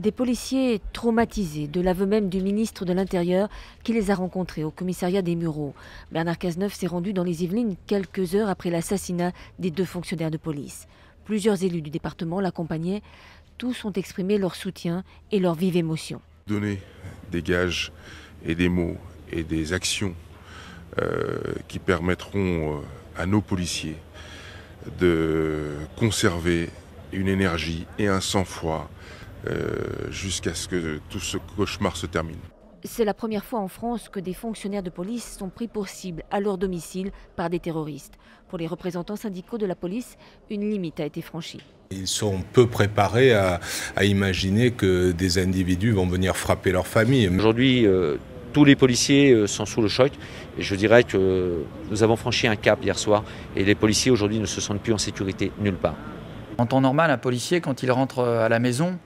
Des policiers traumatisés de l'aveu même du ministre de l'Intérieur qui les a rencontrés au commissariat des Mureaux. Bernard Cazeneuve s'est rendu dans les Yvelines quelques heures après l'assassinat des deux fonctionnaires de police. Plusieurs élus du département l'accompagnaient. Tous ont exprimé leur soutien et leur vive émotion. Donner des gages et des mots et des actions euh, qui permettront euh, à nos policiers de conserver une énergie et un sang-froid euh, jusqu'à ce que tout ce cauchemar se termine. C'est la première fois en France que des fonctionnaires de police sont pris pour cible à leur domicile par des terroristes. Pour les représentants syndicaux de la police, une limite a été franchie. Ils sont peu préparés à, imaginer que des individus vont venir frapper leur famille. Aujourd'hui, euh, tous les policiers euh, sont sous le choc. Et je dirais que nous avons franchi un cap hier soir et les policiers aujourd'hui ne se sentent plus en sécurité nulle part. En temps normal, un policier, quand il rentre euh, à la maison,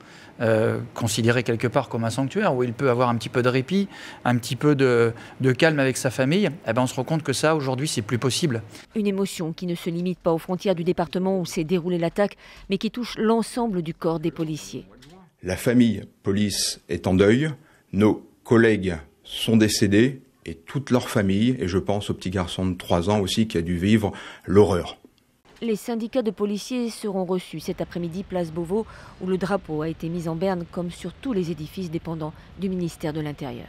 euh, considéré quelque part comme un sanctuaire, où il peut avoir un petit peu de répit, un petit peu de, calme avec sa famille, eh ben on se rend compte que ça, aujourd'hui, c'est plus possible. Une émotion qui ne se limite pas aux frontières du département où s'est déroulée l'attaque, mais qui touche l'ensemble du corps des policiers. La famille police est en deuil, nos collègues sont décédés, et toute leur famille, et je pense au petit garçon de 3 ans aussi qui a dû vivre l'horreur. Les syndicats de policiers seront reçus cet après-midi place Beauvau où le drapeau a été mis en berne comme sur tous les édifices dépendants du ministère de l'Intérieur.